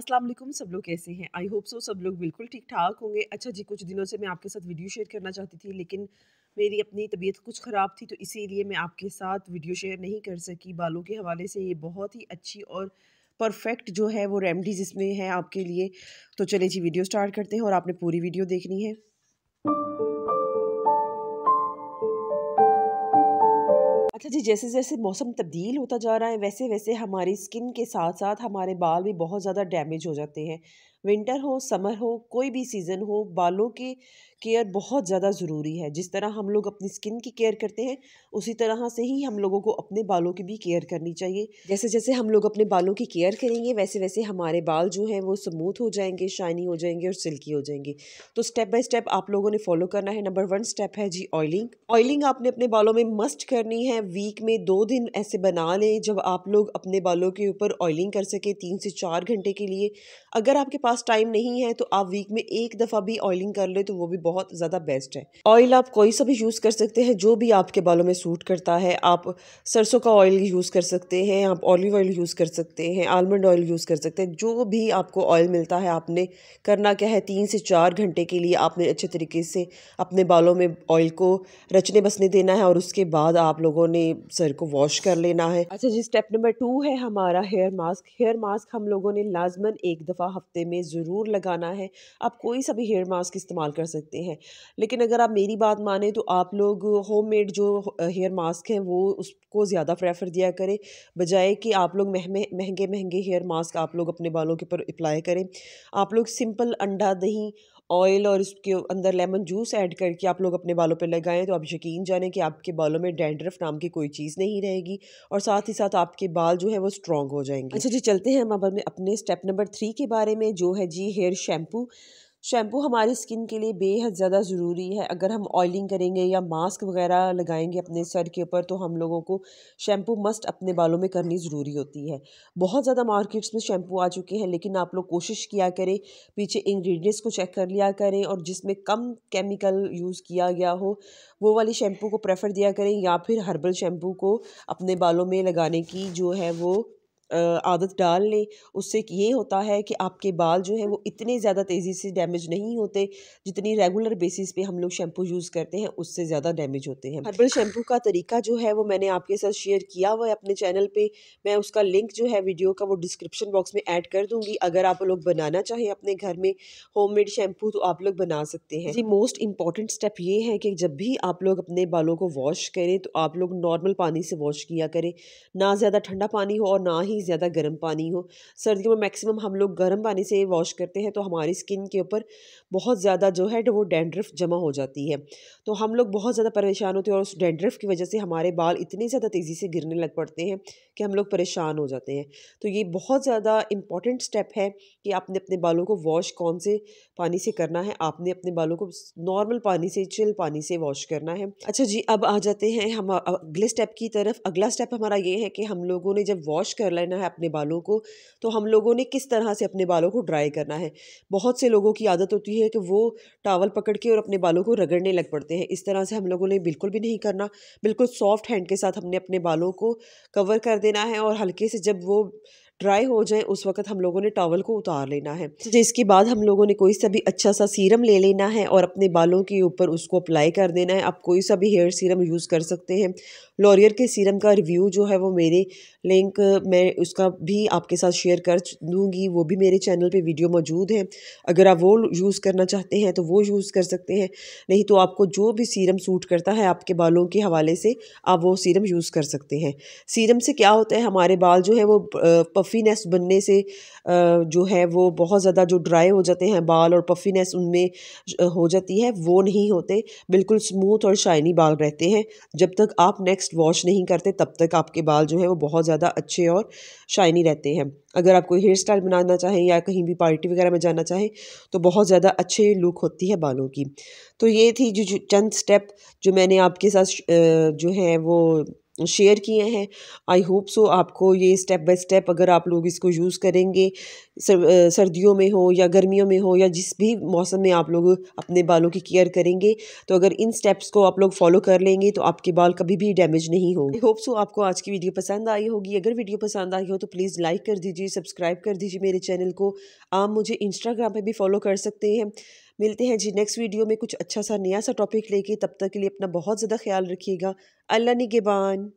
अस्सलाम वालेकुम सब लोग कैसे हैं आई होप सो सब लोग बिल्कुल ठीक ठाक होंगे अच्छा जी कुछ दिनों से मैं आपके साथ वीडियो शेयर करना चाहती थी लेकिन मेरी अपनी तबीयत कुछ ख़राब थी तो इसीलिए मैं आपके साथ वीडियो शेयर नहीं कर सकी बालों के हवाले से ये बहुत ही अच्छी और परफेक्ट जो है वो रेमडीज़ इसमें है आपके लिए तो चले जी वीडियो स्टार्ट करते हैं और आपने पूरी वीडियो देखनी है मतलब जी जैसे जैसे मौसम तब्दील होता जा रहा है वैसे वैसे हमारी स्किन के साथ साथ हमारे बाल भी बहुत ज़्यादा डैमेज हो जाते हैं विंटर हो समर हो कोई भी सीज़न हो बालों की केयर बहुत ज़्यादा ज़रूरी है जिस तरह हम लोग अपनी स्किन की केयर करते हैं उसी तरह से ही हम लोगों को अपने बालों की भी केयर करनी चाहिए जैसे जैसे हम लोग अपने बालों की केयर करेंगे वैसे वैसे हमारे बाल जो हैं वो स्मूथ हो जाएंगे शाइनी हो जाएंगे और सिल्की हो जाएंगे तो स्टेप बाय स्टेप आप लोगों ने फॉलो करना है नंबर वन स्टेप है जी ऑयलिंग ऑयलिंग आपने अपने बालों में मस्ट करनी है वीक में दो दिन ऐसे बना लें जब आप लोग अपने बालों के ऊपर ऑयलिंग कर सकें तीन से चार घंटे के लिए अगर आपके पास पास टाइम नहीं है तो आप वीक में एक दफ़ा भी ऑयलिंग कर ले तो वो भी बहुत ज़्यादा बेस्ट है ऑयल आप कोई सा भी यूज़ कर सकते हैं जो भी आपके बालों में सूट करता है आप सरसों का ऑयल यूज़ कर सकते हैं आप ऑलिव ऑयल यूज़ कर सकते हैं आलमंड ऑयल यूज़ कर सकते हैं जो भी आपको ऑयल मिलता है आपने करना क्या है तीन से चार घंटे के लिए आपने अच्छे तरीके से अपने बालों में ऑयल को रचने बसने देना है और उसके बाद आप लोगों ने सर को वॉश कर लेना है अच्छा जी स्टेप नंबर टू है हमारा हेयर मास्क हेयर मास्क हम लोगों ने लाजमन एक दफ़ा हफ्ते में ज़रूर लगाना है आप कोई सा भी हेयर मास्क इस्तेमाल कर सकते हैं लेकिन अगर आप मेरी बात माने तो आप लोग होममेड जो हेयर मास्क हैं वो उसको ज़्यादा प्रेफर दिया करें बजाय कि आप लोग महंगे महंगे हेयर मास्क आप लोग अपने बालों के ऊपर अप्लाई करें आप लोग सिंपल अंडा दही ऑयल और इसके अंदर लेमन जूस ऐड करके आप लोग अपने बालों पर लगाएं तो आप यकीन जाने कि आपके बालों में डेंड्रफ नाम की कोई चीज़ नहीं रहेगी और साथ ही साथ आपके बाल जो है वो स्ट्रॉन्ग हो जाएंगे अच्छा जी चलते हैं हम अब अपने स्टेप नंबर थ्री के बारे में जो है जी हेयर शैम्पू शैम्पू हमारी स्किन के लिए बेहद ज़्यादा ज़रूरी है अगर हम ऑयलिंग करेंगे या मास्क वगैरह लगाएंगे अपने सर के ऊपर तो हम लोगों को शैम्पू मस्ट अपने बालों में करनी ज़रूरी होती है बहुत ज़्यादा मार्केट्स में शैम्पू आ चुके हैं लेकिन आप लोग कोशिश किया करें पीछे इंग्रेडिएंट्स को चेक कर लिया करें और जिसमें कम केमिकल यूज़ किया गया हो वो वाली शैम्पू को प्रेफर दिया करें या फिर हर्बल शैम्पू को अपने बालों में लगाने की जो है वो आदत डाल लें उससे ये होता है कि आपके बाल जो है वो इतने ज़्यादा तेज़ी से डैमेज नहीं होते जितनी रेगुलर बेसिस पे हम लोग शैम्पू यूज़ करते हैं उससे ज़्यादा डैमेज होते हैं हर्बल शैम्पू का तरीका जो है वो मैंने आपके साथ शेयर किया हुआ है अपने चैनल पर मैं उसका लिंक जो है वीडियो का वो डिस्क्रिप्शन बॉक्स में ऐड कर दूँगी अगर आप लोग बनाना चाहें अपने घर में होम शैम्पू तो आप लोग बना सकते हैं जी मोस्ट इंपॉर्टेंट स्टेप ये है कि जब भी आप लोग अपने बालों को वॉश करें तो आप लोग नॉर्मल पानी से वॉश किया करें ना ज़्यादा ठंडा पानी हो और ना ही ही ज़्यादा गर्म पानी हो सर्दियों में मैक्सिमम हम लोग गर्म पानी से वॉश करते हैं तो हमारी स्किन के ऊपर बहुत ज़्यादा जो है वो डेंड्रफ जमा हो जाती है तो हम लोग बहुत ज़्यादा परेशान होते हैं और उस डेंड्रफ की वजह से हमारे बाल इतने ज़्यादा तेज़ी से गिरने लग पड़ते हैं कि हम लोग परेशान हो जाते हैं तो ये बहुत ज़्यादा इम्पॉर्टेंट स्टेप है कि आपने अपने बालों को वॉश कौन से पानी से करना है आपने अपने बालों को नॉर्मल पानी से चिल पानी से वॉश करना है अच्छा जी अब आ जाते हैं हम अगले स्टेप की तरफ अगला स्टेप हमारा ये है कि हम लोगों ने जब वॉश कर लेना है अपने बालों को तो हम लोगों ने किस तरह से अपने बालों को ड्राई करना है बहुत से लोगों की आदत होती है कि वो टावल पकड़ के और अपने बालों को रगड़ने लग पड़ते हैं इस तरह से हम लोगों ने बिल्कुल भी नहीं करना बिल्कुल सॉफ्ट हैंड के साथ हमने अपने बालों को कवर कर देना है और हल्के से जब वो ड्राई हो जाए उस वक्त हम लोगों ने टॉवल को उतार लेना है जिसके तो बाद हम लोगों ने कोई सा भी अच्छा सा सीरम ले लेना है और अपने बालों के ऊपर उसको अप्लाई कर देना है आप कोई सा भी हेयर सीरम यूज़ कर सकते हैं लॉरियर के सीरम का रिव्यू जो है वो मेरे लिंक मैं उसका भी आपके साथ शेयर कर दूँगी वो भी मेरे चैनल पर वीडियो मौजूद है अगर आप वो यूज़ करना चाहते हैं तो वो यूज़ कर सकते हैं नहीं तो आपको जो भी सीरम सूट करता है आपके बालों के हवाले से आप वो सीरम यूज़ कर सकते हैं सीरम से क्या होता है हमारे बाल जो है वो पफीनेस बनने से जो है वो बहुत ज़्यादा जो ड्राई हो जाते हैं बाल और पफीनेस उनमें हो जाती है वो नहीं होते बिल्कुल स्मूथ और शाइनी बाल रहते हैं जब तक आप नेक्स्ट वॉश नहीं करते तब तक आपके बाल जो है वो बहुत ज़्यादा अच्छे और शाइनी रहते हैं अगर आप कोई हेयर स्टाइल बनाना चाहें या कहीं भी पार्टी वगैरह में जाना चाहें तो बहुत ज़्यादा अच्छे लुक होती है बालों की तो ये थी जो चंद स्टेप जो मैंने आपके साथ जो है वो शेयर किए हैं आई होप सो आपको ये स्टेप बाय स्टेप अगर आप लोग इसको यूज़ करेंगे सर, सर्दियों में हो या गर्मियों में हो या जिस भी मौसम में आप लोग अपने बालों की केयर करेंगे तो अगर इन स्टेप्स को आप लोग फॉलो कर लेंगे तो आपके बाल कभी भी डैमेज नहीं होंगे होप सो आपको आज की वीडियो पसंद आई होगी अगर वीडियो पसंद आई हो तो प्लीज़ लाइक कर दीजिए सब्सक्राइब कर दीजिए मेरे चैनल को आप मुझे इंस्टाग्राम पर भी फॉलो कर सकते हैं मिलते हैं जी नेक्स्ट वीडियो में कुछ अच्छा सा नया सा टॉपिक लेके तब तक के लिए अपना बहुत ज़्यादा ख्याल रखिएगा अल्लाह निगेबान